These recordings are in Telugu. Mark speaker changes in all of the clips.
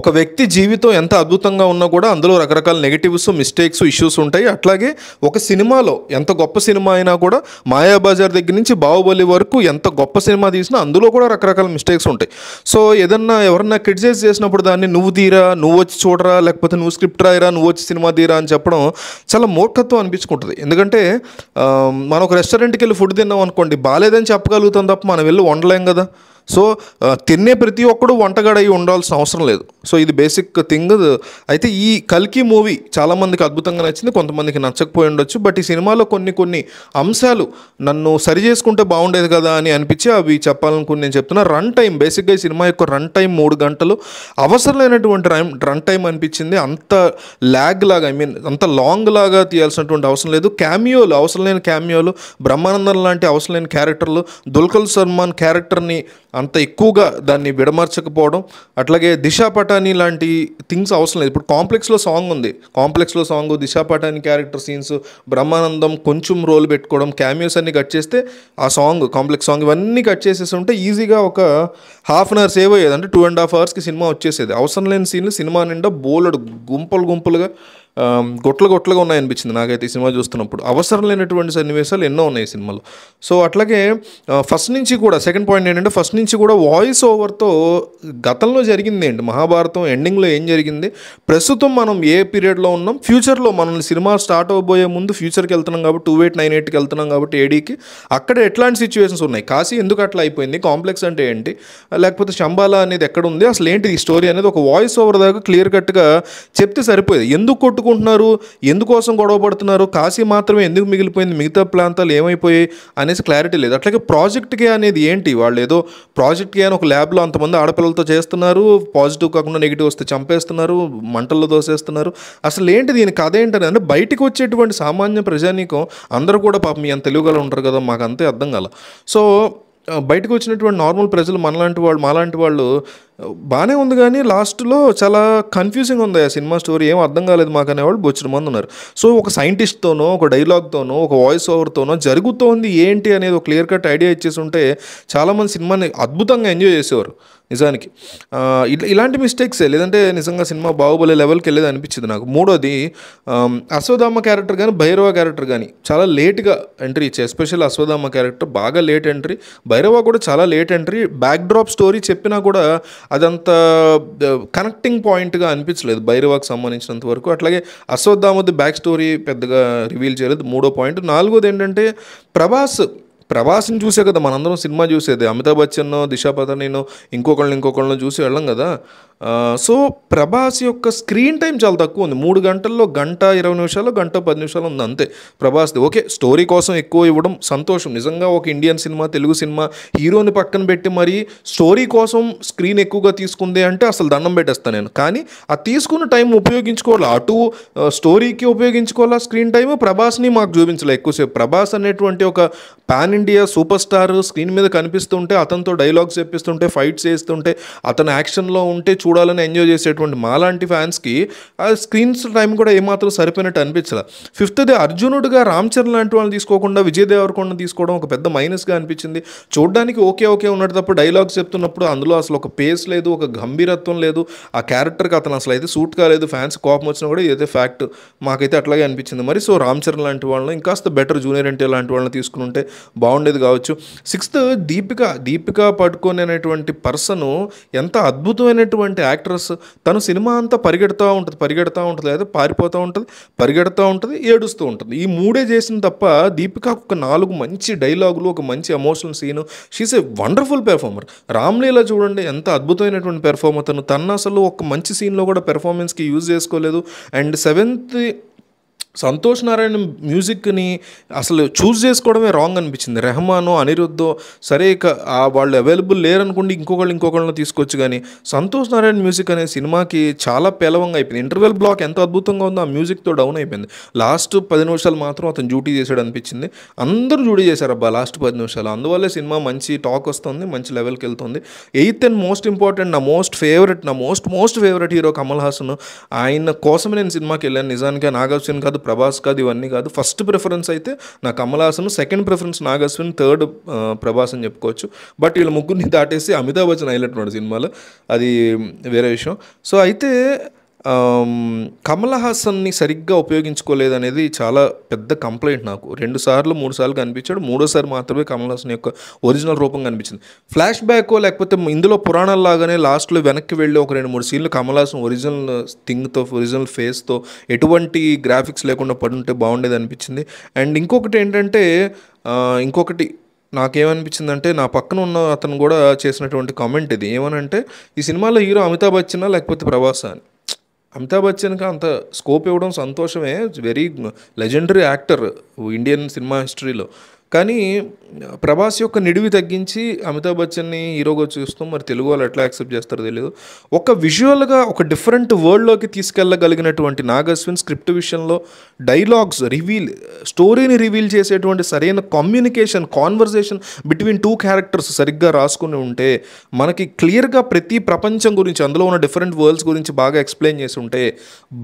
Speaker 1: ఒక వ్యక్తి జీవితం ఎంత అద్భుతంగా ఉన్నా కూడా అందులో రకరకాల నెగిటివ్స్ మిస్టేక్స్ ఇష్యూస్ ఉంటాయి అట్లాగే ఒక సినిమాలో ఎంత గొప్ప సినిమా అయినా కూడా మాయాబజార్ దగ్గర నుంచి బాహుబలి వరకు ఎంత గొప్ప సినిమా తీసినా అందులో కూడా రకరకాల మిస్టేక్స్ ఉంటాయి సో ఏదన్నా ఎవరన్నా క్రిటిసైజ్ చేసినప్పుడు దాన్ని నువ్వు తీరా నువ్వు వచ్చి చూడరా లేకపోతే నువ్వు స్క్రిప్ట్ రాయరా నువ్వు వచ్చి సినిమా తీరా అని చెప్పడం చాలా మూర్ఖత్వం అనిపించుకుంటుంది ఎందుకంటే మనం ఒక రెస్టారెంట్కి వెళ్ళి ఫుడ్ తిన్నాం అనుకోండి బాగాలేదని చెప్పగలుగుతాం తప్ప మనం వెళ్ళి వండలేం కదా సో తినే ప్రతి ఒక్కడు వంటగాడై ఉండాల్సిన అవసరం లేదు సో ఇది బేసిక్ థింగ్ అయితే ఈ కల్కి మూవీ చాలామందికి అద్భుతంగా నచ్చింది కొంతమందికి నచ్చకపోయి ఉండొచ్చు బట్ ఈ సినిమాలో కొన్ని కొన్ని అంశాలు నన్ను సరి చేసుకుంటే బాగుండేది కదా అని అనిపించి అవి చెప్పాలనుకుని నేను చెప్తున్నా రన్ టైం బేసిక్గా ఈ సినిమా యొక్క రన్ టైం మూడు గంటలు అవసరమైనటువంటి రన్ రన్ టైం అనిపించింది అంత ల్యాగ్ లాగా ఐ మీన్ అంత లాంగ్ లాగా తీయాల్సినటువంటి అవసరం లేదు క్యామియోలు అవసరం లేని క్యామియోలు బ్రహ్మానందం లాంటి అవసరం లేని క్యారెక్టర్లు దుల్కల్ సల్మాన్ క్యారెక్టర్ని అంత ఎక్కువగా దాన్ని విడమర్చకపోవడం అట్లాగే దిశా పట దిశాపాఠాని లాంటి థింగ్స్ అవసరం లేదు ఇప్పుడు కాంప్లెక్స్లో సాంగ్ ఉంది కాంప్లెక్స్లో సాంగ్ దిశాపాఠాని క్యారెక్టర్ సీన్స్ బ్రహ్మానందం కొంచెం రోల్ పెట్టుకోవడం క్యామియోస్ అన్ని కట్ చేస్తే ఆ సాంగ్ కాంప్లెక్స్ సాంగ్ ఇవన్నీ కట్ చేసేసి ఉంటే ఈజీగా ఒక హాఫ్ అన్ అవర్ సేవ్ అయ్యేది అంటే టూ అండ్ హాఫ్ అవర్స్కి సినిమా వచ్చేసేది అవసరం లేని సీన్లు సినిమా నిండా బోలడు గుంపలు గుంపులుగా గొట్ల గొట్లగా ఉన్నాయనిపించింది నాకైతే ఈ సినిమా చూస్తున్నప్పుడు అవసరం లేనటువంటి సన్నివేశాలు ఎన్నో ఉన్నాయి సినిమాలో సో అట్లాగే ఫస్ట్ నుంచి కూడా సెకండ్ పాయింట్ ఏంటంటే ఫస్ట్ నుంచి కూడా వాయిస్ ఓవర్తో గతంలో జరిగింది ఏంటి మహాభారతం ఎండింగ్లో ఏం జరిగింది ప్రస్తుతం మనం ఏ పీరియడ్లో ఉన్నాం ఫ్యూచర్లో మనం సినిమా స్టార్ట్ అవ్వబోయే ముందు ఫ్యూచర్కి వెళ్తున్నాం కాబట్టి టూ ఎయిట్ నైన్ ఎయిట్కి వెళ్తున్నాం కాబట్టి ఏడీకి అక్కడ ఎట్లాంటి సిచ్యువేషన్స్ ఉన్నాయి కాశీ ఎందుకు అట్లా అయిపోయింది కాంప్లెక్స్ అంటే ఏంటి లేకపోతే శంబాల అనేది ఎక్కడ ఉంది అసలు ఏంటి ఈ స్టోరీ అనేది ఒక వాయిస్ ఓవర్ దాకా క్లియర్ కట్గా చెప్తే సరిపోయేది ఎందుకు కొట్టు కొట్టుకుంటున్నారు ఎందుకోసం గొడవ పడుతున్నారు కాశీ మాత్రమే ఎందుకు మిగిలిపోయింది మిగతా ప్రాంతాలు ఏమైపోయాయి అనేసి క్లారిటీ లేదు అట్లాగే ప్రాజెక్ట్ కే అనేది ఏంటి వాళ్ళు ఏదో ప్రాజెక్ట్ కే అని ఒక ల్యాబ్లో అంతమంది ఆడపిల్లలతో చేస్తున్నారు పాజిటివ్ కాకుండా నెగిటివ్ వస్తే చంపేస్తున్నారు మంటల్లో దోసేస్తున్నారు అసలు ఏంటి దీని కథ ఏంటని అంటే బయటకు వచ్చేటువంటి సామాన్య ప్రజానీకం అందరూ కూడా పాపం ఎంత తెలివిగల ఉంటారు కదా మాకు అంతే అర్థం కాల సో బయటకు వచ్చినటువంటి నార్మల్ ప్రజలు మనలాంటి వాళ్ళు మాలాంటి వాళ్ళు బాగానే ఉంది కానీ లాస్ట్లో చాలా కన్ఫ్యూజింగ్ ఉంది ఆ సినిమా స్టోరీ ఏం అర్థం కాలేదు మాకు అనేవాళ్ళు బొచ్చిన మంది ఉన్నారు సో ఒక సైంటిస్ట్తోనో ఒక డైలాగ్తోనో ఒక వాయిస్ ఓవర్తోనో జరుగుతోంది ఏంటి అనేది ఒక క్లియర్ కట్ ఐడియా ఇచ్చేసి ఉంటే చాలామంది సినిమాని అద్భుతంగా ఎంజాయ్ చేసేవారు నిజానికి ఇలాంటి మిస్టేక్సే లేదంటే నిజంగా సినిమా బాహుబలి లెవెల్కి వెళ్ళేది అనిపించింది నాకు మూడోది అశ్వధామ క్యారెక్టర్ కానీ భైరవ క్యారెక్టర్ కానీ చాలా లేట్గా ఎంట్రీ ఇచ్చాయి ఎస్పెషల్ అశ్వధామ క్యారెక్టర్ బాగా లేట్ ఎంట్రీ భైరవ కూడా చాలా late entry backdrop story చెప్పినా కూడా అదంత కనెక్టింగ్ పాయింట్గా అనిపించలేదు భైరవాకు సంబంధించినంత వరకు అట్లాగే అశ్వత్థామది బ్యాక్ స్టోరీ పెద్దగా రివీల్ చేయలేదు మూడో పాయింట్ నాలుగోది ఏంటంటే ప్రభాస్ ప్రభాస్ని చూసే కదా మనందరం సినిమా చూసేది అమితాబ్ బచ్చన్ దిశా నేను ఇంకొకళ్ళని ఇంకొకళ్ళని చూసి వెళ్ళం కదా సో ప్రభాస్ యొక్క స్క్రీన్ టైం చాలా తక్కువ ఉంది మూడు గంటల్లో గంట ఇరవై నిమిషాలు గంట పది నిమిషాలు ఉంది అంతే ప్రభాస్ది ఓకే స్టోరీ కోసం ఎక్కువ ఇవ్వడం సంతోషం నిజంగా ఒక ఇండియన్ సినిమా తెలుగు సినిమా హీరోని పక్కన పెట్టి మరీ స్టోరీ కోసం స్క్రీన్ ఎక్కువగా తీసుకుంది అంటే అసలు దండం పెట్టేస్తాను నేను కానీ ఆ తీసుకున్న టైం ఉపయోగించుకోవాలి అటు స్టోరీకి ఉపయోగించుకోవాలా స్క్రీన్ టైం ప్రభాస్ని మాకు చూపించలే ఎక్కువసేపు ప్రభాస్ అనేటువంటి ఒక pan India superstar screen మీద కనిపిస్తుంటే అతనితో డైలాగ్స్ చెప్పిస్తుంటే ఫైట్స్ చేస్తుంటే అతను యాక్షన్లో ఉంటే చూ చూడాలని ఎంజాయ్ చేసేటువంటి మాలాంటి ఫ్యాన్స్కి ఆ స్క్రీన్స్ టైం కూడా ఏమాత్రం సరిపోయినట్టు అనిపించలే ఫిఫ్త్ది అర్జునుడిగా రామ్ చరణ్ లాంటి వాళ్ళని తీసుకోకుండా విజయ్ దేవరకొండ తీసుకోవడం ఒక పెద్ద మైనస్గా అనిపించింది చూడడానికి ఓకే ఓకే ఉన్నట్టు తప్ప డైలాగ్స్ చెప్తున్నప్పుడు అందులో అసలు ఒక పేస్ లేదు ఒక గంభీరత్వం లేదు ఆ క్యారెక్టర్కి అతను అసలు అయితే సూట్ కాలేదు ఫ్యాన్స్ కోపం వచ్చినా కూడా ఇదైతే ఫ్యాక్ట్ మాకైతే అట్లాగే అనిపించింది మరి సో రామ్ చరణ్ లాంటి వాళ్ళని ఇంకాస్త బెటర్ జూనియర్ ఎన్టీ లాంటి వాళ్ళని తీసుకుని ఉంటే బాగుండేది కావచ్చు సిక్స్త్ దీపిక దీపిక పడుకోని అనేటువంటి పర్సన్ ఎంత అద్భుతమైనటువంటి లేకపోతే యాక్ట్రెస్ తను సినిమా అంతా పరిగెడుతూ ఉంటుంది పరిగెడుతూ ఉంటుంది లేదా పారిపోతూ ఉంటుంది పరిగెడుతూ ఉంటుంది ఏడుస్తూ ఉంటుంది ఈ మూడే చేసిన తప్ప దీపికాకు ఒక నాలుగు మంచి డైలాగులు ఒక మంచి emotional scene she's a wonderful performer Ramleela చూడండి ఎంత అద్భుతమైనటువంటి పెర్ఫార్మర్ తను తను అసలు ఒక మంచి సీన్లో కూడా పెర్ఫార్మెన్స్కి యూజ్ చేసుకోలేదు అండ్ సెవెంత్ సంతోష్ నారాయణ మ్యూజిక్ని అసలు చూస్ చేసుకోవడమే రాంగ్ అనిపించింది రెహమానో అనిరుద్ధో సరే ఇక వాళ్ళు అవైలబుల్ లేరనుకోండి ఇంకొకళ్ళు ఇంకొకళ్ళని తీసుకోవచ్చు కానీ సంతోష్ నారాయణ మ్యూజిక్ అనే సినిమాకి చాలా పేలవంగా అయిపోయింది ఇంటర్వెల్ బ్లాక్ ఎంత అద్భుతంగా ఉందో ఆ మ్యూజిక్తో డౌన్ అయిపోయింది లాస్ట్ పది నిమిషాలు మాత్రం అతను డ్యూటీ చేశాడు అనిపించింది అందరూ డ్యూటీ చేశారు అబ్బా లాస్ట్ పది నిమిషాలు అందువల్లే సినిమా మంచి టాక్ వస్తుంది మంచి లెవెల్కి వెళ్తుంది ఎయిత్ అండ్ మోస్ట్ ఇంపార్టెంట్ నా మోస్ట్ ఫేవరెట్ నా most most favourite hero Kamal Haasan ఆయన కోసమే నేను సినిమాకి వెళ్ళాను నిజానికి నాగార్జున్ కాదు ప్రభాస్ కాదు ఇవన్నీ కాదు ఫస్ట్ ప్రిఫరెన్స్ అయితే నా కమలాసను second preference Nag Ashwin third Prabhas అని చెప్పుకోవచ్చు బట్ వీళ్ళ ముగ్గురిని దాటేసి అమితాబ్ బచ్చన్ హైలెట్ ఉన్నాడు సినిమాలో అది వేరే విషయం సో అయితే కమల్ హాసన్ని సరిగ్గా ఉపయోగించుకోలేదు అనేది చాలా పెద్ద కంప్లైంట్ నాకు రెండు సార్లు మూడు సార్లు కనిపించాడు మూడోసారి మాత్రమే కమల్ హాసన్ యొక్క ఒరిజినల్ రూపం కనిపించింది ఫ్లాష్ బ్యాక్ లేకపోతే ఇందులో లాగానే లాస్ట్లో వెనక్కి వెళ్ళి ఒక రెండు మూడు సీన్లు కమల్ హాసన్ ఒరిజినల్ థింగ్తో ఒరిజినల్ ఫేస్తో ఎటువంటి గ్రాఫిక్స్ లేకుండా పడి ఉంటే బాగుండేది అనిపించింది అండ్ ఇంకొకటి ఏంటంటే ఇంకొకటి నాకేమనిపించిందంటే నా పక్కన ఉన్న అతను కూడా చేసినటువంటి కామెంట్ ఇది ఏమనంటే ఈ సినిమాలో హీరో అమితాబ్ బచ్చనా లేకపోతే ప్రభాస్ అని అమితాబ్ బచ్చన్కి అంత స్కోప్ ఇవ్వడం సంతోషమే very legendary actor Indian cinema హిస్టరీలో కానీ ప్రభాస్ యొక్క నిడివి తగ్గించి అమితాబ్ బచ్చన్ని హీరోగా చూస్తూ మరి తెలుగు వాళ్ళు ఎట్లా యాక్సెప్ట్ చేస్తారో తెలియదు ఒక విజువల్గా ఒక డిఫరెంట్ వరల్డ్లోకి తీసుకెళ్ళగలిగినటువంటి నాగస్విన్ స్క్రిప్ట్ విషయంలో డైలాగ్స్ రివీల్ స్టోరీని రివీల్ చేసేటువంటి సరైన communication conversation between two characters సరిగ్గా రాసుకుని ఉంటే మనకి క్లియర్గా ప్రతి ప్రపంచం గురించి అందులో ఉన్న డిఫరెంట్ వరల్డ్స్ గురించి బాగా ఎక్స్ప్లెయిన్ చేసి ఉంటే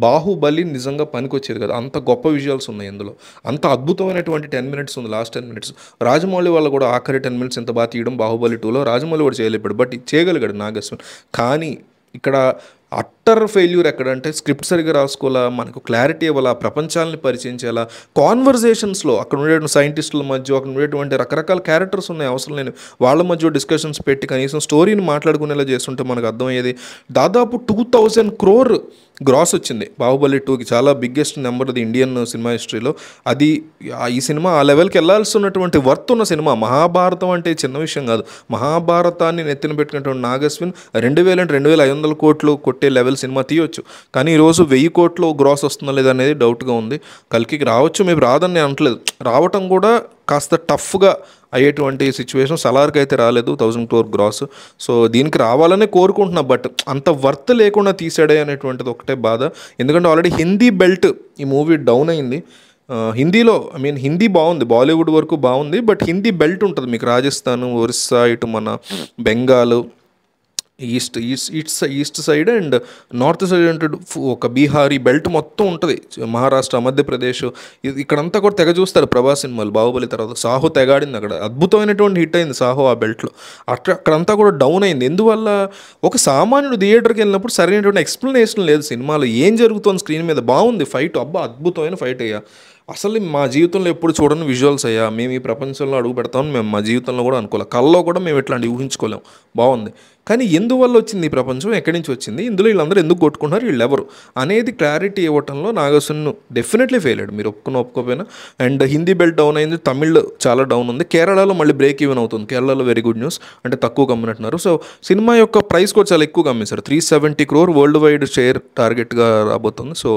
Speaker 1: బాహుబలి నిజంగా పనికొచ్చేది కదా అంత గొప్ప విజువల్స్ ఉన్నాయి ఇందులో అంత అద్భుతమైనటువంటి టెన్ మినిట్స్ ఉంది last ten minutes minutes Rajamouli వాళ్ళు కూడా ఆఖరి టెన్ మినిట్స్ ఎంత బాగా తీయడం బాహుబలి టూలో రాజమౌళి కూడా చేయలేపాడు బట్ చేయగలిగాడు నాగేశ్వన్ కానీ ఇక్కడ ఉట్టర్ ఫెయిల్యూర్ ఎక్కడంటే స్క్రిప్ట్ సరిగ్గా రాసుకోవాలా మనకు క్లారిటీ ఇవ్వాలా ప్రపంచాన్ని పరిచయం చేయాలా కాన్వర్జేషన్స్లో అక్కడ ఉండేటువంటి సైంటిస్టుల మధ్య అక్కడ ఉండేటువంటి రకరకాల క్యారెక్టర్స్ ఉన్నాయి అవసరం లేని వాళ్ళ మధ్య డిస్కషన్స్ పెట్టి కనీసం స్టోరీని మాట్లాడుకునేలా చేస్తుంటే మనకు అర్థమయ్యేది దాదాపు టూ థౌజండ్ క్రోర్ గ్రాస్ వచ్చింది బాహుబలి టూకి చాలా బిగ్గెస్ట్ నెంబర్ అది ఇండియన్ సినిమా హిస్టరీలో అది ఈ సినిమా ఆ లెవెల్కి ఉన్నటువంటి వర్త్ ఉన్న సినిమా మహాభారతం అంటే చిన్న విషయం కాదు మహాభారతాన్ని నెత్తిన పెట్టుకున్నటువంటి నాగస్విన్ రెండు వేల రెండు వేల ఐదు వందల కోట్లు కొట్టే లెవెల్స్ సినిమా తీయొచ్చు కానీ ఈరోజు వెయ్యి కోట్లు గ్రాస్ వస్తుందా లేదా అనేది డౌట్గా ఉంది కల్కికి రావచ్చు మేము రాదని నేను అనట్లేదు రావటం కూడా కాస్త టఫ్గా అయ్యేటువంటి సిచ్యువేషన్ సలార్కి అయితే రాలేదు థౌజండ్ క్రోర్ గ్రాస్ సో దీనికి రావాలనే కోరుకుంటున్నా బట్ అంత వర్త్ లేకుండా తీసాడే అనేటువంటిది ఒకటే బాధ ఎందుకంటే ఆల్రెడీ హిందీ బెల్ట్ ఈ మూవీ డౌన్ అయింది హిందీలో ఐ మీన్ హిందీ బాగుంది బాలీవుడ్ వరకు బాగుంది బట్ హిందీ బెల్ట్ ఉంటుంది మీకు రాజస్థాన్ ఒరిస్సా ఇటు మన Bengal east east east east side and north side అంటే ఒక బీహారీ బెల్ట్ మొత్తం ఉంటుంది మహారాష్ట్ర మధ్యప్రదేశ్ ఇక్కడంతా కూడా తెగ చూస్తారు ప్రభాస్ సినిమాలు బాహుబలి తర్వాత సాహో తెగాడింది అక్కడ అద్భుతమైనటువంటి హిట్ అయింది సాహో ఆ బెల్ట్లో అక్కడ అక్కడంతా కూడా డౌన్ అయింది ఎందువల్ల ఒక సామాన్యుడు థియేటర్కి వెళ్ళినప్పుడు సరైనటువంటి ఎక్స్ప్లెనేషన్ లేదు సినిమాలో ఏం జరుగుతుంది స్క్రీన్ మీద బాగుంది ఫైట్ అబ్బా అద్భుతమైన ఫైట్ అయ్యా అసలు మా జీవితంలో ఎప్పుడు చూడని విజువల్స్ అయ్యా మేము ఈ ప్రపంచంలో అడుగు పెడతామని మేము మా జీవితంలో కూడా అనుకోలేం కల్లో కూడా మేము ఇట్లాంటివి ఊహించుకోలేము బాగుంది కానీ ఎందువల్ల వచ్చింది ఈ ప్రపంచం ఎక్కడి నుంచి వచ్చింది ఇందులో వీళ్ళందరూ ఎందుకు కొట్టుకున్నారు వీళ్ళు ఎవరు అనేది క్లారిటీ ఇవ్వటంలో నాగసున్ను డెఫినెట్లీ ఫెయిల్ అయ్యాడు మీరు ఒప్పుకున్న ఒప్పుకోపోయినా అండ్ హిందీ బెల్ట్ డౌన్ అయింది తమిళ్ చాలా డౌన్ ఉంది కేరళలో మళ్ళీ బ్రేక్ ఈవెన్ అవుతుంది కేరళలో వెరీ గుడ్ న్యూస్ అంటే తక్కువ కమ్మినట్టున్నారు సో సినిమా యొక్క ప్రైస్ కూడా చాలా ఎక్కువ కమ్మేశారు three seventy crore worldwide share టార్గెట్గా రాబోతుంది సో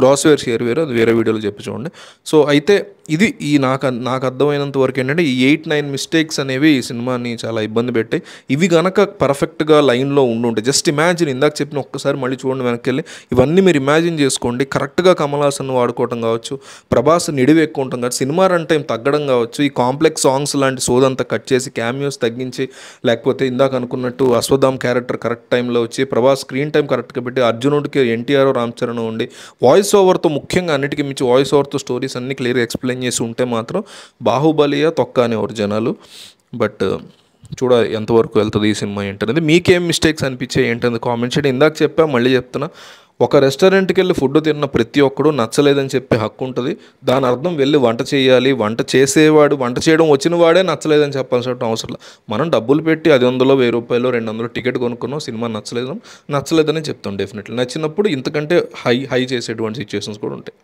Speaker 1: గ్రాస్ వేర్ షేర్ వేరు అది వేరే వీడియోలో చెప్పి చూడండి సో అయితే ఇది ఈ నాకు నాకు అర్థమైనంత వరకు ఏంటంటే ఈ ఎయిట్ నైన్ మిస్టేక్స్ అనేవి ఈ సినిమాని చాలా ఇబ్బంది పెట్టాయి ఇవి గనక పర్ఫెక్ట్గా లైన్లో ఉండుంటాయి జస్ట్ ఇమాజిన్ ఇందాక చెప్పిన ఒక్కసారి మళ్ళీ చూడండి వెనక్కి వెళ్ళి ఇవన్నీ మీరు ఇమాజిన్ చేసుకోండి కరెక్ట్గా కమలాసన్ వాడుకోవటం కావచ్చు ప్రభాస్ నిడివి ఎక్కువ కావచ్చు సినిమా రన్ టైం తగ్గడం కావచ్చు ఈ కాంప్లెక్స్ సాంగ్స్ లాంటి సోదంతా కట్ చేసి క్యామియోస్ తగ్గించి లేకపోతే ఇందాక అనుకున్నట్టు అశ్వథామ్ క్యారెక్టర్ కరెక్ట్ టైంలో వచ్చి ప్రభాస్ స్క్రీన్ టైం కరెక్ట్గా పెట్టి అర్జునుడికి ఎన్టీఆర్ రామ్ చరణ్ ఉండి వాయిస్ ఓవర్తో ముఖ్యంగా అన్నిటికీ మించి వాయిస్ ఓవర్తో స్టోరీస్ అన్ని క్లియర్గా ఎక్స్ప్లెయిన్ చేసి ఉంటే మాత్రం బాహుబలియా తొక్క అనేవారు జనాలు బట్ చూడాలి ఎంతవరకు వెళ్తుంది ఈ సినిమా ఏంటనేది మీకేం మిస్టేక్స్ అనిపించాయి ఏంటనేది కామెంట్ చేయండి ఇందాక చెప్పా మళ్ళీ చెప్తున్నా ఒక రెస్టారెంట్కి వెళ్ళి ఫుడ్ తిన్న ప్రతి ఒక్కడు నచ్చలేదని చెప్పే హక్కు ఉంటుంది దాని అర్థం వెళ్ళి వంట చేయాలి వంట చేసేవాడు వంట చేయడం వచ్చిన వాడే నచ్చలేదని చెప్పాల్సిన అవసరం మనం డబ్బులు పెట్టి ఐదు వందలు వెయ్యి రూపాయలు రెండు వందలు టికెట్ కొనుక్కున్నాం సినిమా నచ్చలేదు నచ్చలేదని చెప్తాం డెఫినెట్లీ నచ్చినప్పుడు ఇంతకంటే హై హై చేసేటువంటి సిచ్యువేషన్స్ కూడా ఉంటాయి